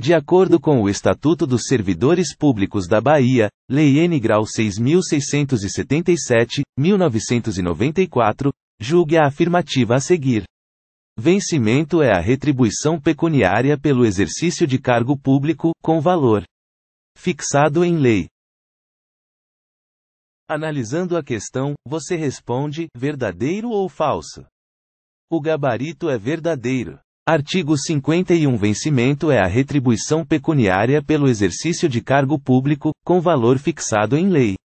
De acordo com o Estatuto dos Servidores Públicos da Bahia, Lei N. Grau 6.677, 1994, julgue a afirmativa a seguir. Vencimento é a retribuição pecuniária pelo exercício de cargo público, com valor fixado em lei. Analisando a questão, você responde: verdadeiro ou falso? O gabarito é verdadeiro. Artigo 51 Vencimento é a retribuição pecuniária pelo exercício de cargo público, com valor fixado em lei.